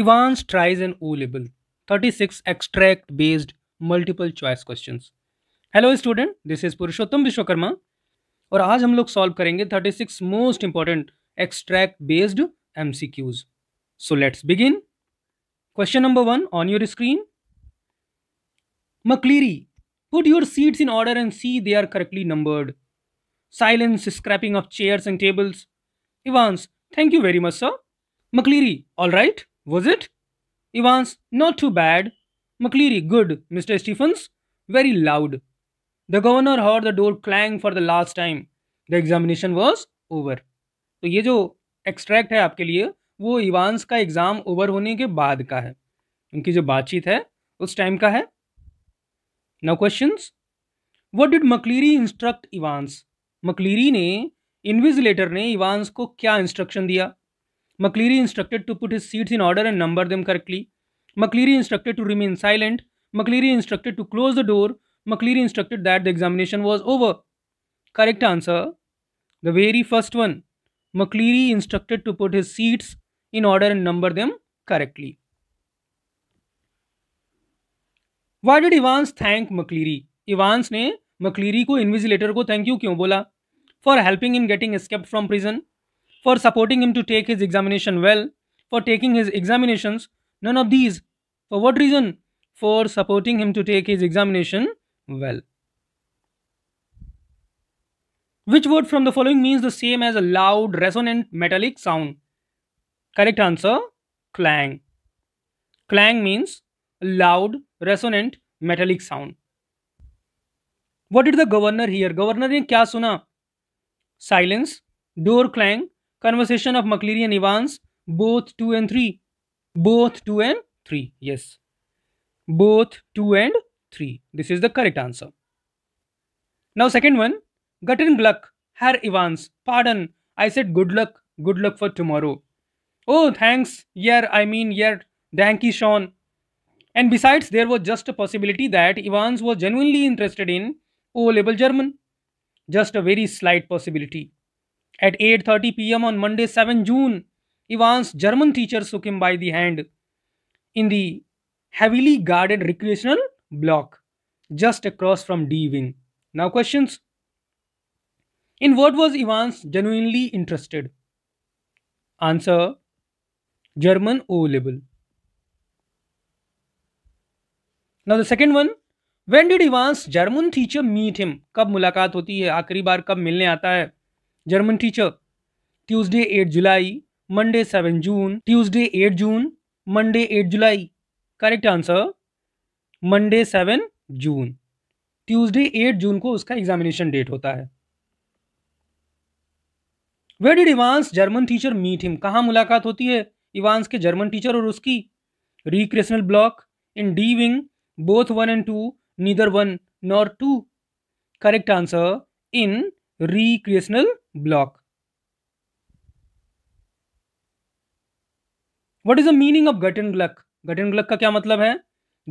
Evans tries an O-level 36 extract based multiple choice questions. Hello, student. This is Purushottam Vishwakarma. और आज हम लोग solve करेंगे 36 most important extract based MCQs so let's begin question number one on your screen McCleary Put your seats in order and see they are correctly numbered. Silence, scrapping of chairs and tables. Evans, thank you very much, sir. McCleary, all right? Was it? Evans, not too bad. McCleary, good. Mr. Stephens, very loud. The governor heard the door clang for the last time. The examination was over. तो ये जो extract है आपके लिए वो Evans का exam over होने के बाद का है उनकी जो बातचीत है उस टाइम का है no question what did McCleary instruct Evans McCleary ने इन्विजिलेटर ने इवान्स को क्या इंस्ट्रक्शन दिया McCleary instructed to put his seats in order and number them correctly. McCleary instructed to remain silent. McCleary instructed to close the door. McCleary instructed that the examination was over. Correct answer. The very first one. McCleary instructed to put his seats in order and number them correctly. Why did Evans thank McCleary? Evans ने McCleary को invigilator को thank you क्यों बोला? For helping in getting escaped from prison. for supporting him to take his examination well, for taking his examinations, none of these. For what reason? For supporting him to take his examination well. Which word from the following means the same as a loud, resonant, metallic sound? Correct answer, clang. Clang means loud, resonant, metallic sound. What did the governor hear? Governor ने क्या Silence, door clang, Conversation of McCleary and Evans, both 2 and 3. Both 2 and 3. Yes. Both 2 and 3. This is the correct answer. Now second one. Guten Gluck, Herr Evans. Pardon. I said good luck. Good luck for tomorrow. Oh, thanks. Yeah, I mean, yeah. you, Sean. And besides, there was just a possibility that Evans was genuinely interested in O-level German. Just a very slight possibility. At 8:30 p.m. on Monday 7 June, Ivan's German teacher took him by the hand in the heavily guarded recreational block just across from D wing. Now questions. In what was Ivan's genuinely interested? Answer German O level. Now the second one when did Ivan's German teacher meet him? कब मुलाकात होती है आखिरी बार कब मिलने आता है German teacher Tuesday eight July Monday seven June Tuesday eight June Monday eight July correct answer Monday seven June Tuesday eight June को उसका एग्जामिनेशन डेट होता है where did Evans German teacher meet him कहाँ मुलाकात होती है Evans के German teacher और उसकी recreational block in D wing both one and two neither one nor two correct answer in recreational block what is the meaning of gut and gluck gut and gluck का क्या मतलब है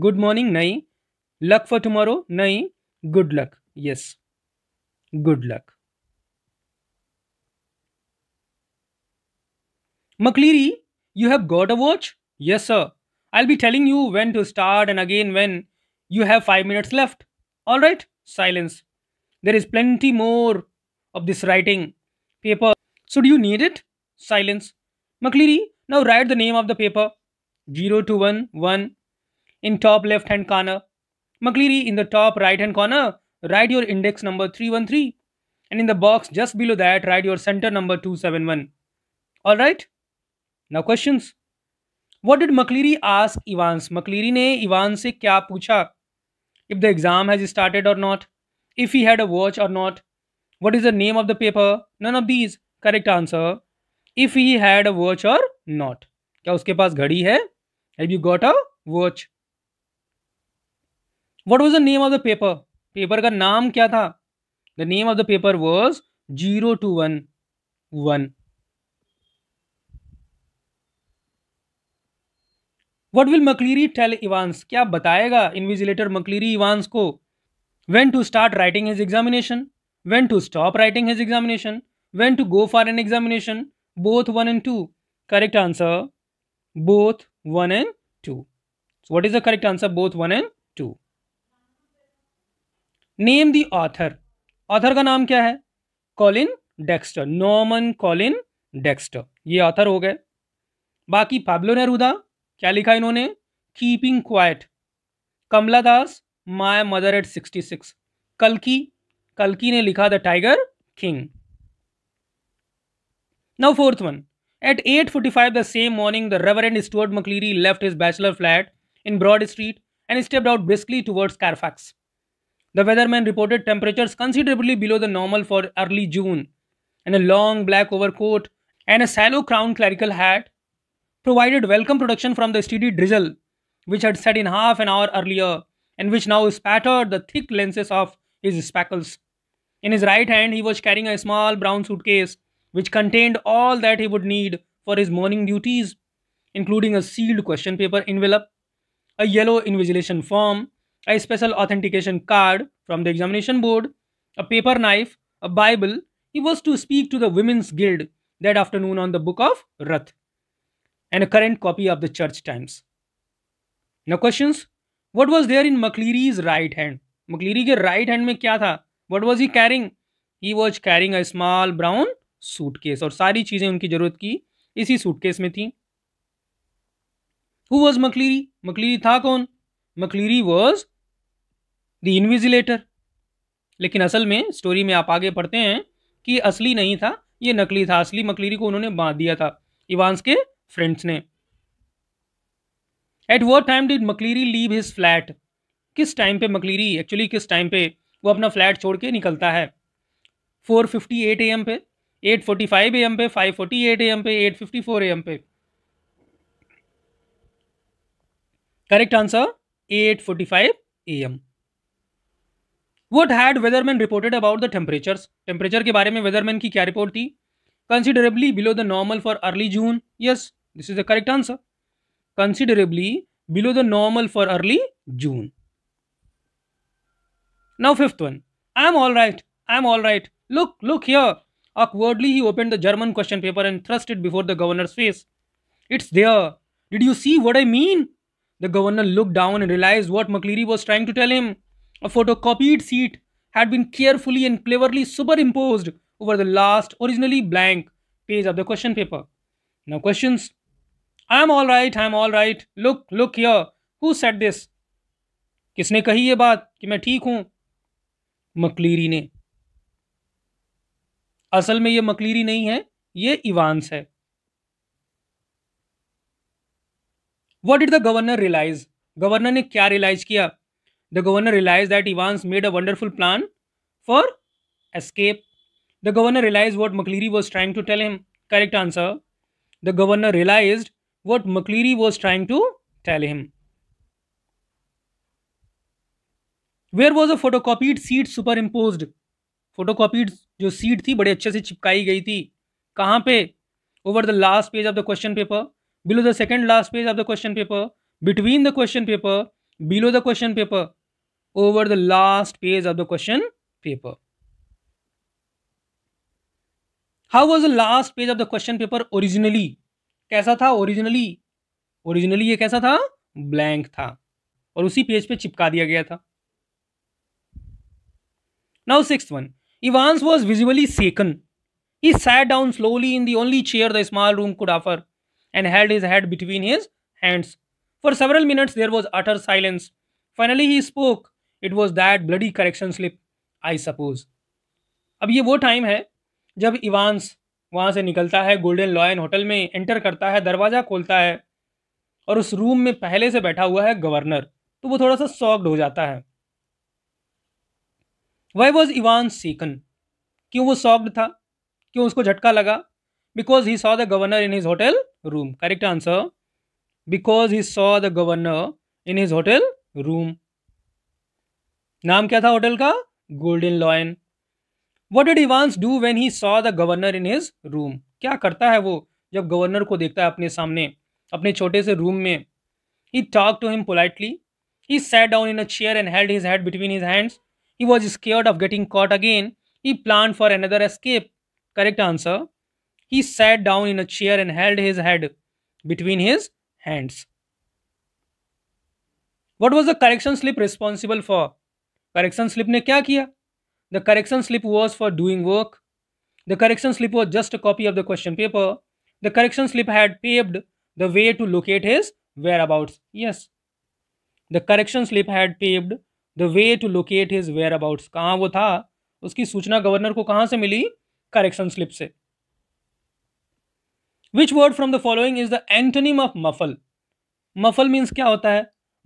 good morning नहीं luck for tomorrow नहीं good luck yes good luck McCleary you have got a watch yes sir I be telling you when to start and again when you have five minutes left all right silence there is plenty more of this writing paper. So do you need it? Silence. McCleary, now write the name of the paper. 0 to 1, 1 in top left hand corner. McCleary in the top right hand corner, write your index number 313 and in the box just below that write your center number 271. Alright? Now questions. What did McCleary ask Evans? McCleary ne Ivans se kya pucha? If the exam has started or not? If he had a watch or not? What is the name of the paper? None of these. Correct answer. If he had a watch or not. क्या उसके पास घड़ी है Have you got a watch? What was the name of the paper? Paper का नाम क्या था the name of the paper was zero two one one what will McCleary tell Evans क्या बताएगा इन्विजिलेटर मकलीरी इवांस को when to start writing his examination when to stop writing his examination, when to go for an examination, both 1 and 2. Correct answer, both 1 and 2. So what is the correct answer, both 1 and 2? Name the author author का नाम क्या है Colin Dexter Norman Colin Dexter ये author हो गए बाकी Pablo Neruda क्या लिखा इन्होंने keeping quiet Kamala Das my mother at sixty six कल की Kalki ne likha the Tiger King. Now fourth one. At eight forty-five the same morning, the Reverend Stuart रेवर left his bachelor flat in Broad Street and stepped out briskly towards Carfax. The weatherman reported temperatures considerably below the normal for early June, and a long black overcoat and a sallow crowned clerical hat provided welcome protection from the steady drizzle which had set in half an hour earlier and which now spattered the thick lenses of his spectacles. In his right hand, he was carrying a small brown suitcase, which contained all that he would need for his morning duties, including a sealed question paper envelope, a yellow invigilation form, a special authentication card from the examination board, a paper knife, a Bible. He was to speak to the Women's Guild that afternoon on the book of Ruth, and a current copy of the Church Times. Now questions, what was there in McCleary's right hand? McCleary right hand में क्या था? What was he carrying he was carrying a small brown suitcase और सारी चीज़ें उनकी ज़रूरत की इसी सूटकेस में थी हु वॉज मकलीरी मकलीरी था कौन मकलीरी वॉज द इन्विजिलेटर लेकिन असल में स्टोरी में आप आगे पढ़ते हैं कि असली नहीं था ये नकली था असली मकलीरी को उन्होंने बांध दिया था इवांस के फ्रेंड्स ने at what time did McCleary leave his flat किस टाइम पे मकलीरी एक्चुअली किस टाइम पे वो अपना फ्लैट छोड़ के निकलता है four fifty eight A M पे eight forty five A M पे five forty eight A M पे eight fifty four A M पे correct answer eight forty five A M what had weatherman reported about the temperatures temperature के बारे में weatherman की क्या report थी considerably below the normal for early June yes this is the correct answer considerably below the normal for early June Now fifth one. I'm alright. I'm alright. Look, look here. Awkwardly he opened the German question paper and thrust it before the governor's face. It's there. Did you see what I mean? The governor looked down and realized what McCleary was trying to tell him. A photocopied sheet had been carefully and cleverly superimposed over the last originally blank page of the question paper. Now questions. I'm alright, I'm alright. Look, look here. Who said this? किसने कही ये बात कि मैं ठीक हूँ मकलीरी ने असल में ये मकलीरी नहीं है ये इवांस है what did the governor realise governor ने क्या रियलाइज किया the governor realise that Evans made a wonderful plan for escape the governor realise what McCleary was trying to tell him correct answer the governor realise what McCleary was trying to tell him where was a photocopied sheet superimpose photocopied जो sheet थी बड़े अच्छे से चिपकाई गई थी कहाँ पे over the last page of the question paper below the second last page of the question paper between the question paper below the question paper over the last page of the question paper how was the last page of the question paper originally कैसा था originally originally ये कैसा था blank था और उसी page पे चिपका दिया गया था Now, sixth one. Ivans was visibly shaken. He sat down slowly in the only chair the small room could offer and held his head between his hands. For several minutes, there was utter silence. Finally, he spoke. It was that bloody correction slip, I suppose. अब ये वो time है जब Evans वहाँ से निकलता है Golden Lion hotel में एंटर करता है दरवाज़ा खोलता है और उस रूम में पहले से बैठा हुआ है गवर्नर तो वो थोड़ा सा सॉक्ड हो जाता है वाई वॉज इवान सीकन क्यों वो सॉक्ड था क्यों उसको झटका लगा because he saw the governor in his hotel room correct answer because he saw the governor in his hotel room नाम क्या था होटल का Golden Lion what did Evans do when he saw the governor in his room क्या करता है वो जब governor को देखता है अपने सामने अपने छोटे से रूम में he talk to him politely he sat down in a chair and held his head between his hands He was scared of getting caught again. He planned for another escape. Correct answer. He sat down in a chair and held his head between his hands. What was the correction slip responsible for? Correction slip ne kya kiya? The correction slip was for doing work. The correction slip was just a copy of the question paper. The correction slip had paved the way to locate his whereabouts. Yes. The correction slip had paved the way to locate his whereabouts कहाँ वो था उसकी सूचना governor को कहाँ से मिली correction slip से which word from the following is the antonym of muffle muffle means क्या होता है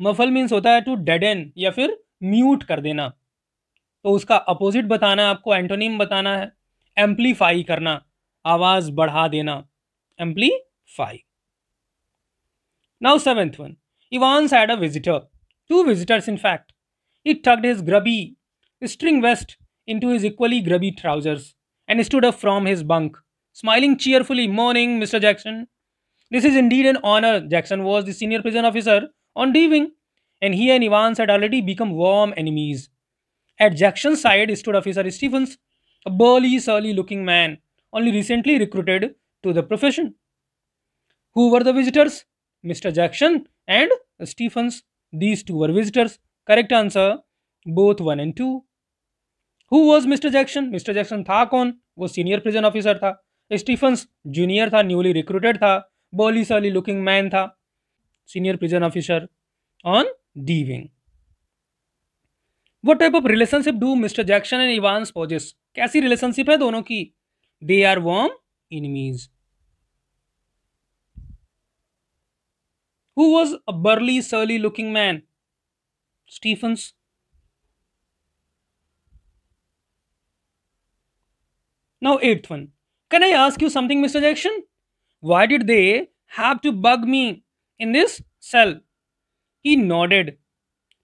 मफल मीन्स होता है टू डेडन या फिर म्यूट कर देना तो उसका अपोजिट बताना है आपको एंटोनिम बताना है एम्पलीफाई करना आवाज बढ़ा देना amplify now seventh one Evans had a visitor two visitors in fact He tucked his grubby string vest into his equally grubby trousers and stood up from his bunk, smiling cheerfully. Morning, Mr. Jackson. This is indeed an honor. Jackson was the senior prison officer on D Wing, and he and Evans had already become warm enemies. At Jackson's side stood Officer Stephens, a burly, surly looking man, only recently recruited to the profession. Who were the visitors? Mr. Jackson and Stephens. These two were visitors correct answer both one and two who was Mister Jackson Mister Jackson था कौन वो senior prison officer था Stephens junior था newly recruited था burly surly looking man था senior prison officer on the wing what type of relationship do Mister Jackson and Evans possess कैसी relationship है दोनों की they are warm inmates who was a burly surly looking man Stephens. Now, eighth one. Can I ask you something, Mr. Jackson? Why did they have to bug me in this cell? He nodded,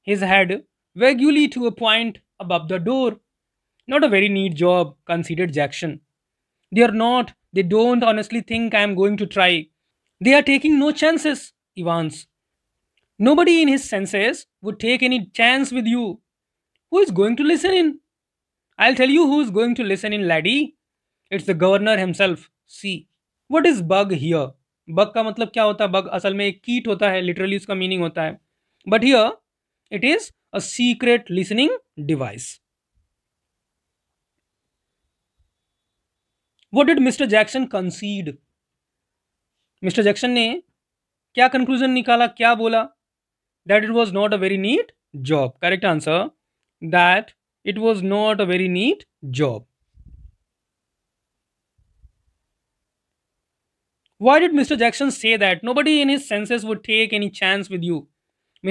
his head vaguely to a point above the door. Not a very neat job, conceded Jackson. They are not. They don't honestly think I am going to try. They are taking no chances, Evans Nobody in his senses would take any chance with you. Who is going to listen in? I'll tell you who is going to listen in, laddie. It's the governor himself. See. What is bug here? Bug ka matlab kya hota? Bug asal mein ek एक hota hai. Literally uska meaning hota hai. But here, it is a secret listening device. What did Mr. Jackson concede? Mr. Jackson ne ने क्या conclusion निकाला क्या बोला that it was not a very neat job correct answer that it was not a very neat job why did mr jackson say that nobody in his senses would take any chance with you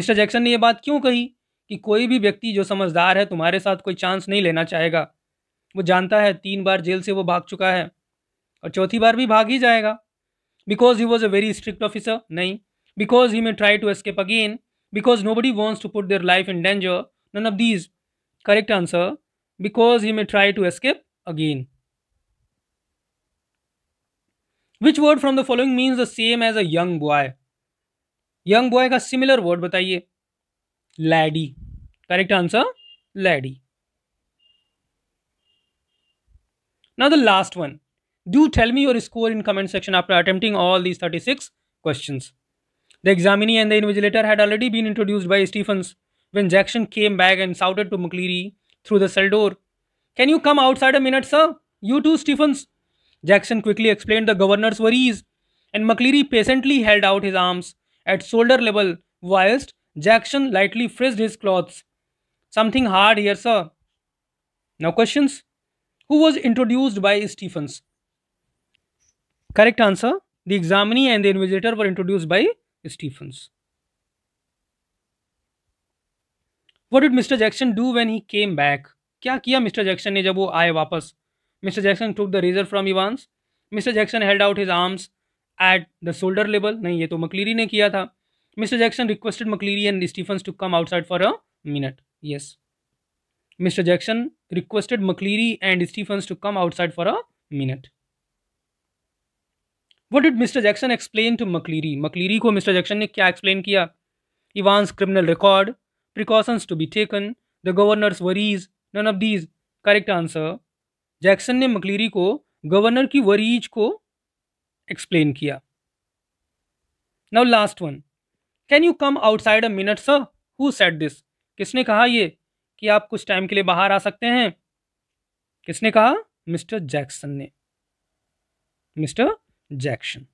mr jackson ने यह बात क्यों कही कि कोई भी व्यक्ति जो समझदार है तुम्हारे साथ कोई चांस नहीं लेना चाहेगा वो जानता है तीन बार जेल से वो भाग चुका है और चौथी बार भी भाग ही जाएगा because he was a very strict officer नहीं because he may try to escape again because nobody wants to put their life in danger. None of these. Correct answer because he may try to escape again. Which word from the following means the same as a young boy? Young boy का similar word बताइए Laddie. Correct answer laddie. Now the last one. Do tell me your score in comment section after attempting all these 36 questions. The examinee and the invigilator had already been introduced by Stephens when Jackson came back and shouted to McCleary through the cell door, Can you come outside a minute, sir? You too, Stephens. Jackson quickly explained the governor's worries, and McCleary patiently held out his arms at shoulder level whilst Jackson lightly frizzed his clothes. Something hard here, sir. Now, questions? Who was introduced by Stephens? Correct answer. The examinee and the invigilator were introduced by Stephens. What did Mr. Jackson do when he came back? क्या किया mister Jackson ने जब वो आए वापस Mister Jackson took the razor from Evans Mister Jackson held out his arms at the shoulder level नहीं ये तो मकलीरी ने किया था Mister Jackson requested McCleary and Stephens to come outside for a minute yes Mister Jackson requested McCleary and Stephens to come outside for a minute what did Mister Jackson explain to McCleary McCleary को Mister Jackson ने क्या explain किया Evans criminal record precautions to be taken the governor's worries none of these correct answer Jackson ने McCleary को governor की worries को explain किया now last one can you come outside a minute sir who said this किसने कहा ये कि आप कुछ टाइम के लिए बाहर आ सकते हैं किसने कहा मिस्टर जैक्सन ने मिस्टर Jackson.